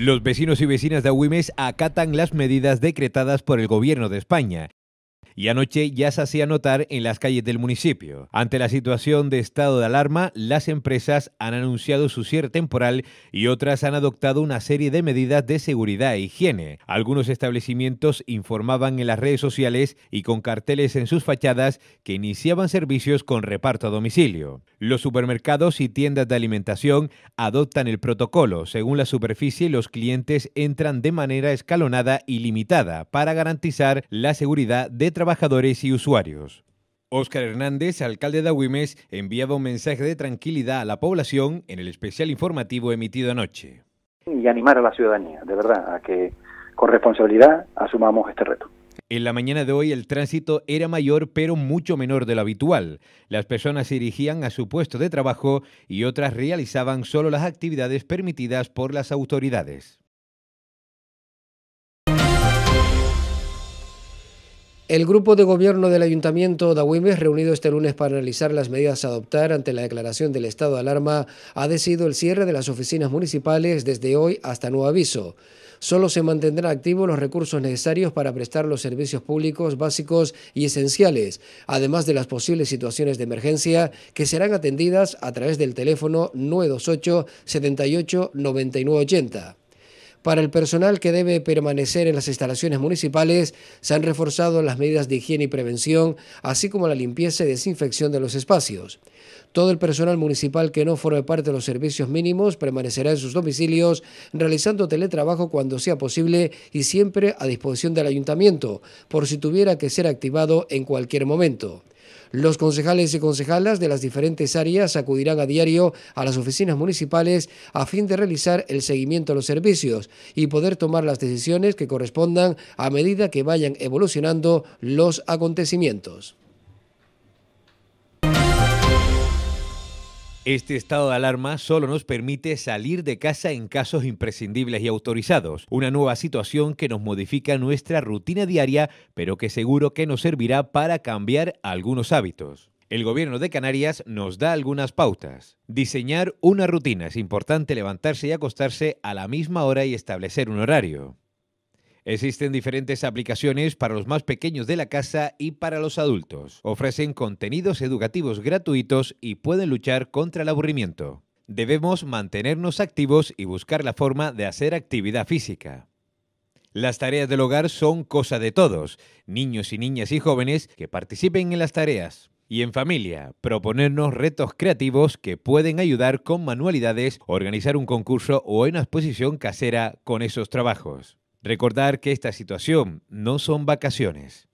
Los vecinos y vecinas de aguimes acatan las medidas decretadas por el gobierno de España. Y anoche ya se hacía notar en las calles del municipio. Ante la situación de estado de alarma, las empresas han anunciado su cierre temporal y otras han adoptado una serie de medidas de seguridad e higiene. Algunos establecimientos informaban en las redes sociales y con carteles en sus fachadas que iniciaban servicios con reparto a domicilio. Los supermercados y tiendas de alimentación adoptan el protocolo. Según la superficie, los clientes entran de manera escalonada y limitada para garantizar la seguridad de trabajadores y usuarios. Óscar Hernández, alcalde de Agüimes, enviaba un mensaje de tranquilidad a la población en el especial informativo emitido anoche. Y animar a la ciudadanía, de verdad, a que con responsabilidad asumamos este reto. En la mañana de hoy el tránsito era mayor pero mucho menor de lo habitual. Las personas se dirigían a su puesto de trabajo y otras realizaban solo las actividades permitidas por las autoridades. El grupo de gobierno del Ayuntamiento de Agüimes, reunido este lunes para analizar las medidas a adoptar ante la declaración del estado de alarma, ha decidido el cierre de las oficinas municipales desde hoy hasta nuevo aviso. Solo se mantendrán activos los recursos necesarios para prestar los servicios públicos básicos y esenciales, además de las posibles situaciones de emergencia que serán atendidas a través del teléfono 928 78 99 80. Para el personal que debe permanecer en las instalaciones municipales, se han reforzado las medidas de higiene y prevención, así como la limpieza y desinfección de los espacios. Todo el personal municipal que no forme parte de los servicios mínimos permanecerá en sus domicilios realizando teletrabajo cuando sea posible y siempre a disposición del ayuntamiento, por si tuviera que ser activado en cualquier momento. Los concejales y concejalas de las diferentes áreas acudirán a diario a las oficinas municipales a fin de realizar el seguimiento a los servicios y poder tomar las decisiones que correspondan a medida que vayan evolucionando los acontecimientos. Este estado de alarma solo nos permite salir de casa en casos imprescindibles y autorizados, una nueva situación que nos modifica nuestra rutina diaria, pero que seguro que nos servirá para cambiar algunos hábitos. El gobierno de Canarias nos da algunas pautas. Diseñar una rutina. Es importante levantarse y acostarse a la misma hora y establecer un horario. Existen diferentes aplicaciones para los más pequeños de la casa y para los adultos. Ofrecen contenidos educativos gratuitos y pueden luchar contra el aburrimiento. Debemos mantenernos activos y buscar la forma de hacer actividad física. Las tareas del hogar son cosa de todos, niños y niñas y jóvenes que participen en las tareas. Y en familia, proponernos retos creativos que pueden ayudar con manualidades, organizar un concurso o una exposición casera con esos trabajos. Recordar que esta situación no son vacaciones.